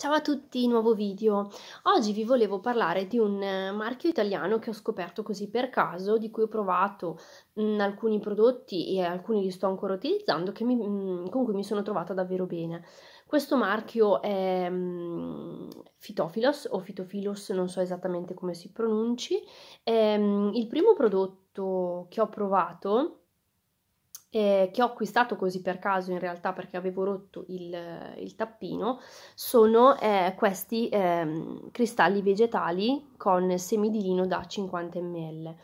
Ciao a tutti, nuovo video. Oggi vi volevo parlare di un eh, marchio italiano che ho scoperto così per caso, di cui ho provato mh, mm, alcuni prodotti e alcuni li sto ancora utilizzando, mi, mh, mm, con cui mi sono trovata davvero bene. Questo marchio è mh, mm, Fitofilos o Fitofilos, non so esattamente come si pronunci. È, ehm, il primo prodotto che ho provato eh, che ho acquistato così per caso in realtà perché avevo rotto il, il tappino, sono eh, questi eh, cristalli vegetali con semi di lino da 50 ml.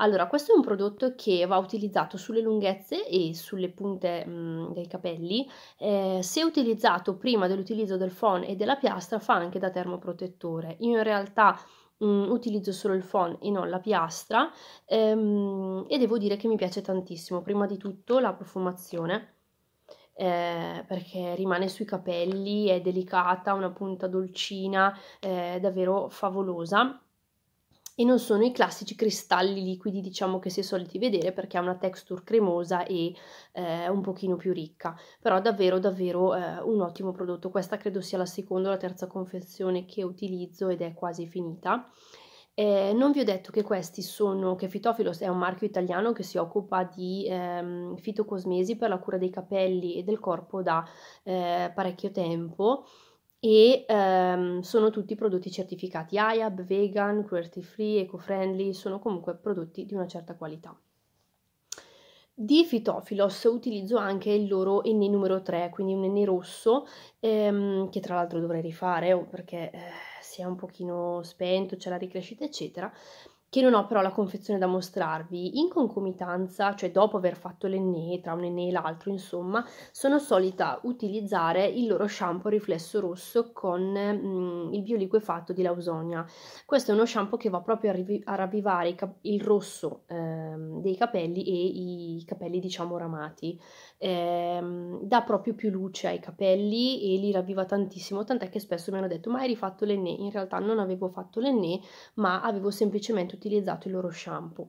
Allora, questo è un prodotto che va utilizzato sulle lunghezze e sulle punte mh, mm, dei capelli. Eh, se utilizzato prima dell'utilizzo del phon e della piastra, fa anche da termoprotettore. Io in realtà Mm, utilizzo solo il phon e non la piastra ehm, e devo dire che mi piace tantissimo, prima di tutto la profumazione eh, perché rimane sui capelli, è delicata, una punta dolcina, eh, davvero favolosa e non sono i classici cristalli liquidi diciamo che si è soliti vedere perché ha una texture cremosa e eh, un pochino più ricca però davvero davvero eh, un ottimo prodotto questa credo sia la seconda o la terza confezione che utilizzo ed è quasi finita eh, non vi ho detto che questi sono, che Fitofilos è un marchio italiano che si occupa di ehm, fitocosmesi per la cura dei capelli e del corpo da eh, parecchio tempo e ehm, sono tutti prodotti certificati IAB, vegan, cruelty free, eco-friendly, sono comunque prodotti di una certa qualità. Di Fitofilos utilizzo anche il loro N numero 3, quindi un N rosso, ehm, che tra l'altro dovrei rifare oh, perché eh, si è un pochino spento, c'è la ricrescita eccetera, che non ho però la confezione da mostrarvi, in concomitanza, cioè dopo aver fatto l'enne, tra un enne e l'altro, insomma, sono solita utilizzare il loro shampoo riflesso rosso con mm, il bioliquefatto di Lausonia. Questo è uno shampoo che va proprio a, riv- a ravvivare il rosso ehm, dei capelli e i capelli, diciamo, ramati. Ehm, dà proprio più luce ai capelli e li ravviva tantissimo, tant'è che spesso mi hanno detto "Ma hai rifatto l'enne?". In realtà non avevo fatto l'enne, ma avevo semplicemente utilizzato il loro shampoo.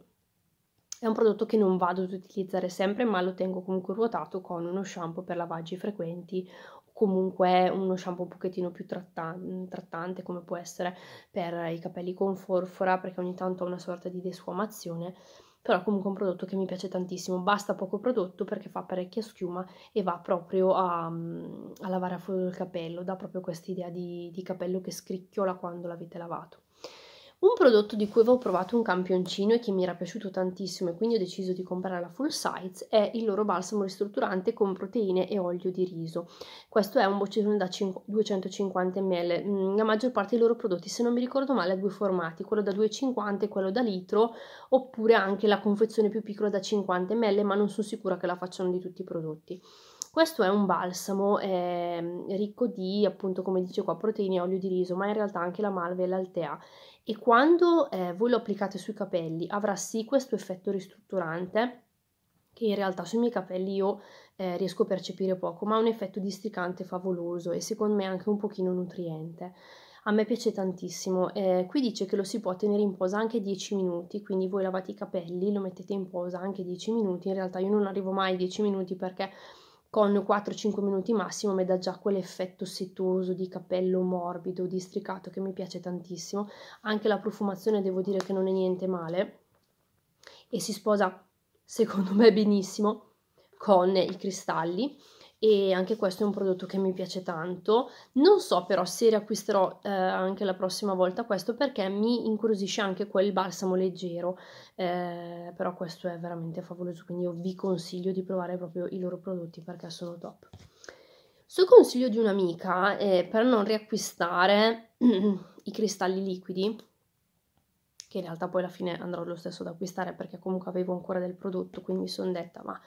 È un prodotto che non vado ad utilizzare sempre, ma lo tengo comunque ruotato con uno shampoo per lavaggi frequenti o comunque uno shampoo un pochettino più trattante, come può essere per i capelli con forfora, perché ogni tanto ho una sorta di desquamazione. Però comunque è un prodotto che mi piace tantissimo, basta poco prodotto perché fa parecchia schiuma e va proprio a, a lavare a fuoco il capello, dà proprio questa idea di, di capello che scricchiola quando l'avete lavato. Un prodotto di cui avevo provato un campioncino e che mi era piaciuto tantissimo e quindi ho deciso di comprare la full size è il loro balsamo ristrutturante con proteine e olio di riso. Questo è un boccione da 250 ml. Mm, la maggior parte dei loro prodotti, se non mi ricordo male, ha due formati, quello da 250 e quello da litro, oppure anche la confezione più piccola da 50 ml, ma non sono sicura che la facciano di tutti i prodotti. Questo è un balsamo eh, ricco di, appunto, come dice qua, proteine e olio di riso, ma in realtà anche la malve e l'altea. E quando eh, voi lo applicate sui capelli avrà sì questo effetto ristrutturante, che in realtà sui miei capelli io eh, riesco a percepire poco, ma ha un effetto districante favoloso e secondo me anche un pochino nutriente. A me piace tantissimo. Eh, qui dice che lo si può tenere in posa anche 10 minuti, quindi voi lavate i capelli, lo mettete in posa anche 10 minuti. In realtà io non arrivo mai a 10 minuti perché con 4-5 minuti massimo mi dà già quell'effetto setoso di capello morbido, districato che mi piace tantissimo. Anche la profumazione devo dire che non è niente male e si sposa secondo me benissimo con i cristalli e anche questo è un prodotto che mi piace tanto. Non so però se riacquisterò eh, anche la prossima volta questo perché mi incuriosisce anche quel balsamo leggero, eh, però questo è veramente favoloso, quindi io vi consiglio di provare proprio i loro prodotti perché sono top. Su consiglio di un'amica, eh, per non riacquistare i cristalli liquidi, che in realtà poi alla fine andrò lo stesso ad acquistare perché comunque avevo ancora del prodotto, quindi mi sono detta ma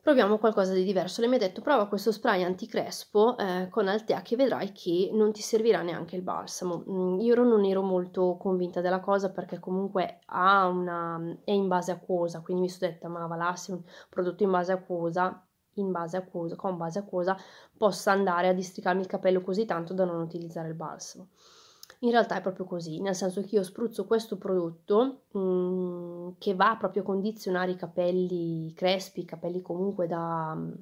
proviamo qualcosa di diverso. Lei mi ha detto prova questo spray anticrespo eh, con Altea che vedrai che non ti servirà neanche il balsamo. Mm, io non ero molto convinta della cosa perché comunque una, è in base acquosa, quindi mi sono detta ma va valassi un prodotto in base acquosa in base acquosa, con base acquosa, possa andare a districarmi il capello così tanto da non utilizzare il balsamo. In realtà è proprio così, nel senso che io spruzzo questo prodotto mh, mm, che va proprio a condizionare i capelli crespi, i capelli comunque da, mm,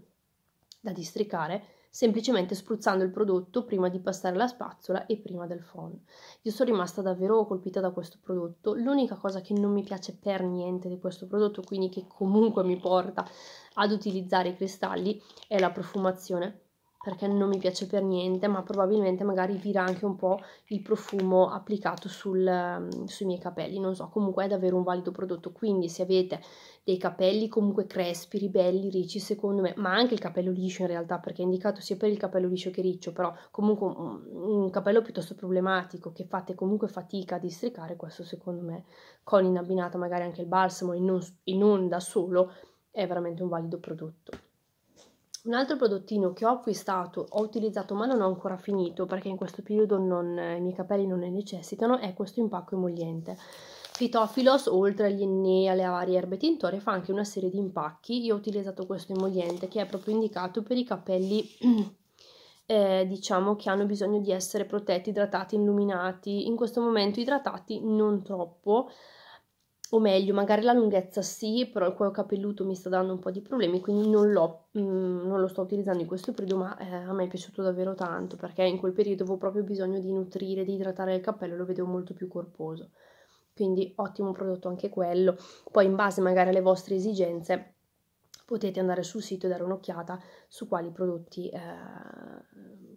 da districare, semplicemente spruzzando il prodotto prima di passare la spazzola e prima del phon. Io sono rimasta davvero colpita da questo prodotto, l'unica cosa che non mi piace per niente di questo prodotto, quindi che comunque mi porta ad utilizzare i cristalli, è la profumazione perché non mi piace per niente, ma probabilmente magari vira anche un po' il profumo applicato sul, ehm, sui miei capelli, non so, comunque è davvero un valido prodotto, quindi se avete dei capelli comunque crespi, ribelli, ricci secondo me, ma anche il capello liscio in realtà, perché è indicato sia per il capello liscio che riccio, però comunque un, un capello piuttosto problematico che fate comunque fatica a districare, questo secondo me con in abbinata magari anche il balsamo e non, e non da solo è veramente un valido prodotto. Un altro prodottino che ho acquistato, ho utilizzato ma non ho ancora finito perché in questo periodo non, eh, i miei capelli non ne necessitano, è questo impacco emoliente. Fitofilos, oltre agli inni e alle varie erbe tintore, fa anche una serie di impacchi. Io ho utilizzato questo emoliente che è proprio indicato per i capelli, eh, diciamo, che hanno bisogno di essere protetti, idratati, illuminati. In questo momento idratati non troppo, o meglio, magari la lunghezza sì, però il cuoio capelluto mi sta dando un po' di problemi, quindi non, mh, mm, non lo sto utilizzando in questo periodo, ma eh, a me è piaciuto davvero tanto, perché in quel periodo avevo proprio bisogno di nutrire, di idratare il capello, lo vedevo molto più corposo. Quindi ottimo prodotto anche quello. Poi in base magari alle vostre esigenze potete andare sul sito e dare un'occhiata su quali prodotti, eh,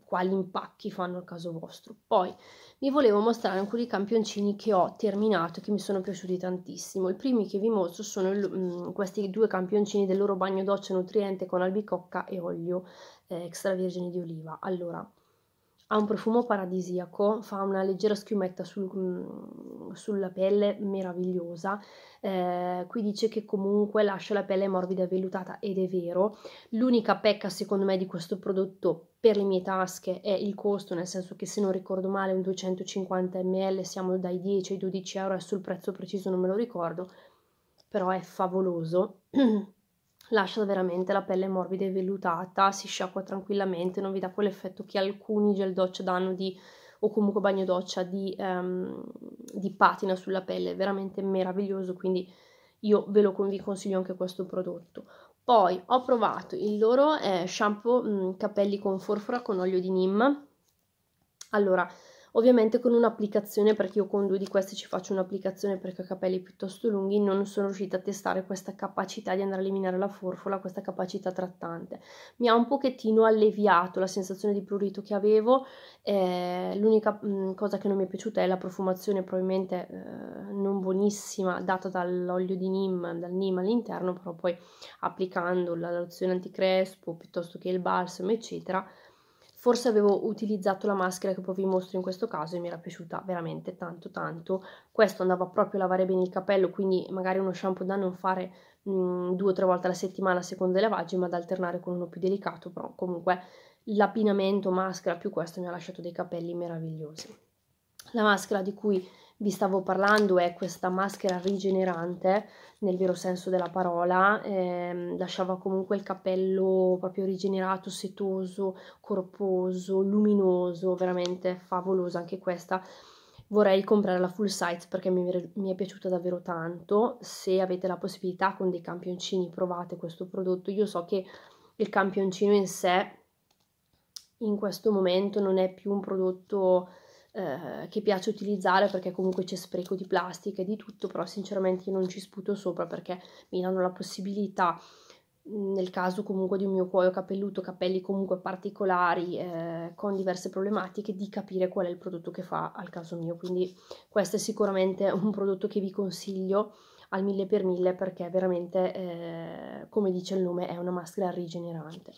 quali impacchi fanno al caso vostro. Poi vi volevo mostrare alcuni campioncini che ho terminato e che mi sono piaciuti tantissimo. I primi che vi mostro sono il, mh, mm, questi due campioncini del loro bagno doccia nutriente con albicocca e olio eh, extravergine di oliva. Allora, ha un profumo paradisiaco, fa una leggera schiumetta sul, mm, sulla pelle meravigliosa. Eh, qui dice che comunque lascia la pelle morbida e vellutata ed è vero. L'unica pecca secondo me di questo prodotto per le mie tasche è il costo, nel senso che se non ricordo male un 250 ml siamo dai 10 ai 12 euro, adesso il prezzo preciso non me lo ricordo, però è favoloso. lascia veramente la pelle morbida e vellutata, si sciacqua tranquillamente, non vi dà quell'effetto che alcuni gel doccia danno di, o comunque bagno doccia di, um, di patina sulla pelle, è veramente meraviglioso, quindi io ve lo vi consiglio anche questo prodotto. Poi ho provato il loro eh, shampoo mh, capelli con forfora con olio di Nim. Allora, ovviamente con un'applicazione perché io con due di questi ci faccio un'applicazione perché ho capelli piuttosto lunghi non sono riuscita a testare questa capacità di andare a eliminare la forfola questa capacità trattante mi ha un pochettino alleviato la sensazione di prurito che avevo eh, l'unica mh, mm, cosa che non mi è piaciuta è la profumazione probabilmente eh, non buonissima data dall'olio di Nim dal Nim all'interno però poi applicando la lozione anticrespo piuttosto che il balsamo eccetera forse avevo utilizzato la maschera che poi vi mostro in questo caso e mi era piaciuta veramente tanto tanto questo andava proprio a lavare bene il capello quindi magari uno shampoo da non fare mh, mm, due o tre volte alla settimana a seconda dei lavaggi ma da alternare con uno più delicato però comunque l'abbinamento maschera più questo mi ha lasciato dei capelli meravigliosi la maschera di cui vi stavo parlando è questa maschera rigenerante nel vero senso della parola, ehm, lasciava comunque il capello proprio rigenerato, setoso, corposo, luminoso, veramente favolosa anche questa. Vorrei comprare la full size perché mi, mi è piaciuta davvero tanto. Se avete la possibilità con dei campioncini provate questo prodotto. Io so che il campioncino in sé in questo momento non è più un prodotto eh, che piace utilizzare perché comunque c'è spreco di plastica e di tutto, però sinceramente io non ci sputo sopra perché mi danno la possibilità mm, nel caso comunque di un mio cuoio capelluto, capelli comunque particolari eh, con diverse problematiche, di capire qual è il prodotto che fa al caso mio. Quindi questo è sicuramente un prodotto che vi consiglio al mille per mille perché veramente, eh, come dice il nome, è una maschera rigenerante.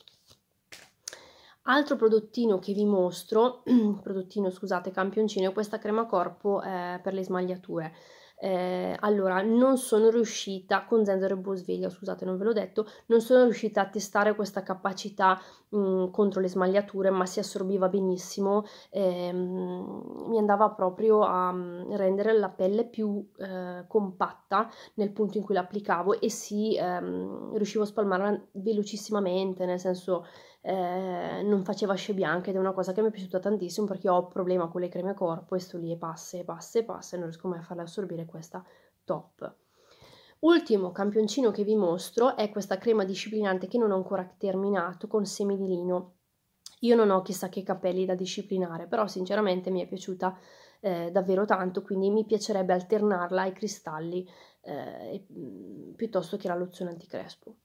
Altro prodottino che vi mostro, prodottino scusate, campioncino, è questa crema corpo eh, per le smagliature. Eh, allora, non sono riuscita, con Zenzero e Bosveglia, scusate non ve l'ho detto, non sono riuscita a testare questa capacità mh, mm, contro le smagliature, ma si assorbiva benissimo, ehm, mi andava proprio a mm, rendere la pelle più eh, compatta nel punto in cui l'applicavo e si sì, ehm, riuscivo a spalmarla velocissimamente, nel senso eh, non faceva asce bianche ed è una cosa che mi è piaciuta tantissimo perché ho problema con le creme a corpo e sto lì e passa e passa e passa e non riesco mai a farle assorbire questa top. Ultimo campioncino che vi mostro è questa crema disciplinante che non ho ancora terminato con semi di lino. Io non ho chissà che capelli da disciplinare, però sinceramente mi è piaciuta eh, davvero tanto, quindi mi piacerebbe alternarla ai cristalli eh, mm, piuttosto che la lozione anticrespo.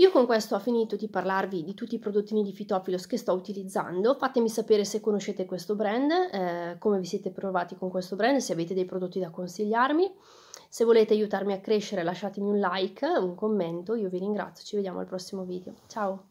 Io con questo ho finito di parlarvi di tutti i prodottini di Phytophilus che sto utilizzando, fatemi sapere se conoscete questo brand, eh, come vi siete provati con questo brand, se avete dei prodotti da consigliarmi. Se volete aiutarmi a crescere lasciatemi un like, un commento, io vi ringrazio, ci vediamo al prossimo video. Ciao!